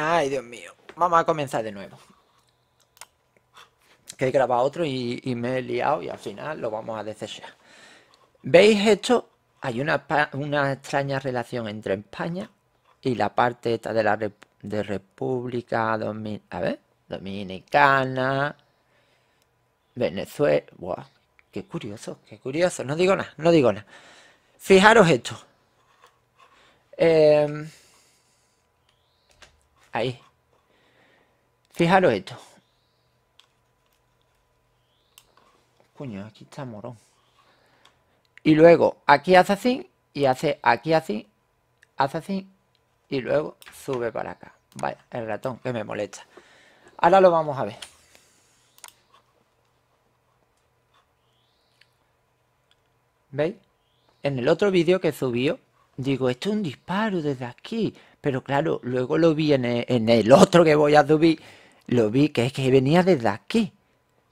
Ay, Dios mío. Vamos a comenzar de nuevo. Que he grabado otro y, me he liado y al final lo vamos a desechar. ¿Veis esto? Hay una, extraña relación entre España y la parte esta de la de República Dominicana, Venezuela. qué curioso, qué curioso. No digo nada, no digo nada. Fijaros esto. Em, Ahí. Fijaros esto. aquí está morón. Y luego aquí hace así y hace aquí así, hace así y luego sube para acá. Vaya, el ratón que me molesta. Ahora lo vamos a ver. ¿Veis? En el otro vídeo que subió, digo, esto es un disparo desde aquí. Pero claro, luego lo vi eh, en el, otro que voy a subir, lo vi que es que venía desde aquí.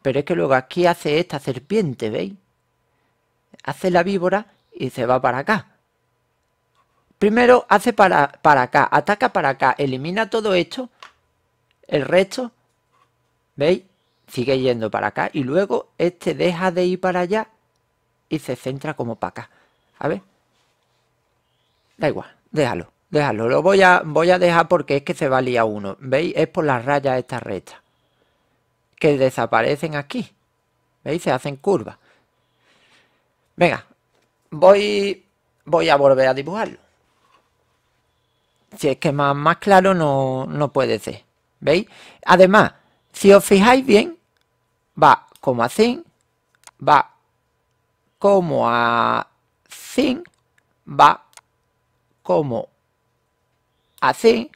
Pero es que luego aquí hace esta serpiente, ¿veis? Hace la víbora y se va para acá. Primero hace para, para acá, ataca para acá, elimina todo esto, el resto, ¿veis? Sigue yendo para acá y luego este deja de ir para allá y se centra como para acá. A ver. Da igual, déjalo. Déjalo, lo voy a, voy a dejar porque es que se valía uno. ¿Veis? Es por las rayas estas rectas. Que desaparecen aquí. ¿Veis? Se hacen curvas. Venga, voy, voy a volver a dibujarlo. Si es que más, claro no, puede ser. ¿Veis? Además, si os fijáis bien, va como así, va como a así, va como así.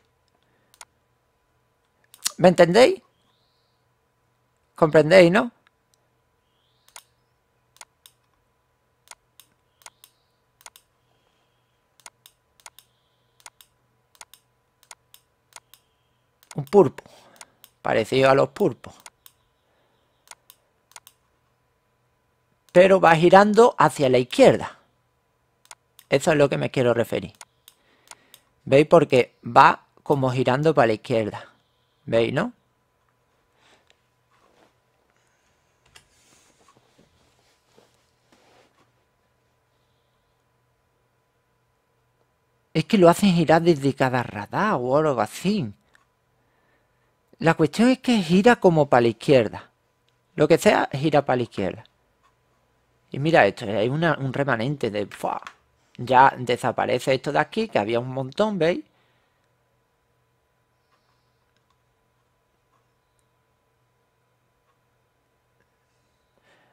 ¿Me entendéis? ¿Comprendéis, no? Un pulpo, parecido a los pulpos. Pero va girando hacia la izquierda. Eso es lo que me quiero referir. ¿Veis? Porque va como girando para la izquierda. ¿Veis, no? Es que lo hacen girar desde cada radar o algo así. La cuestión es que gira como para la izquierda. Lo que sea, gira para la izquierda. Y mira esto, hay un remanente de... Ya desaparece esto de aquí, que había un montón, ¿veis?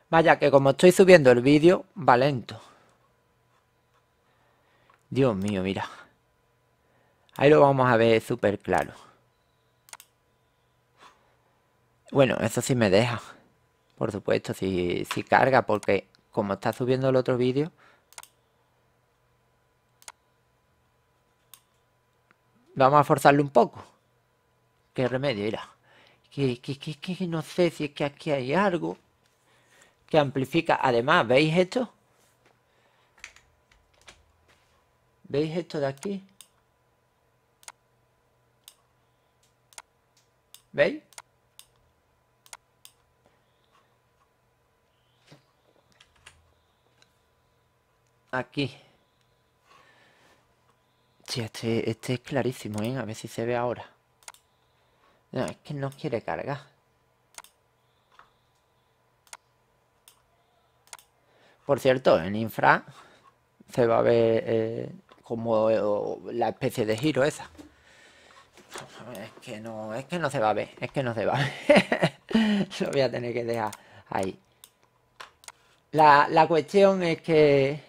Vaya, que como estoy subiendo el vídeo, va lento. Dios mío, mira. Ahí lo vamos a ver súper claro. Bueno, eso sí me deja. Por supuesto, si, si carga, porque como está subiendo el otro vídeo... Vamos a forzarle un poco. ¿Qué remedio mira. Que, que, que, que no sé si es que aquí hay algo que amplifica. Además, ¿veis esto? ¿Veis esto de aquí? ¿Veis? Aquí. Este, este, es clarísimo, ¿eh? A ver si se ve ahora. es que no quiere cargar. Por cierto, en infra se va a ver eh, como eh, la especie de giro esa. Es que no, es que no se va a ver, es que no se va a ver. Lo voy a tener que dejar ahí. La, la cuestión es que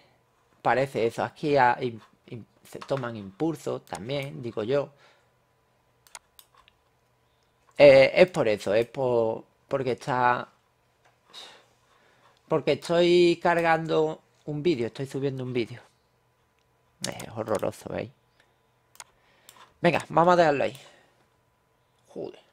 parece eso. Aquí a se toman impulso también, digo yo. Eh, es por eso, es por, porque está... Porque estoy cargando un vídeo, estoy subiendo un vídeo. Es horroroso, ¿veis? Venga, vamos a dejarlo ahí. Joder.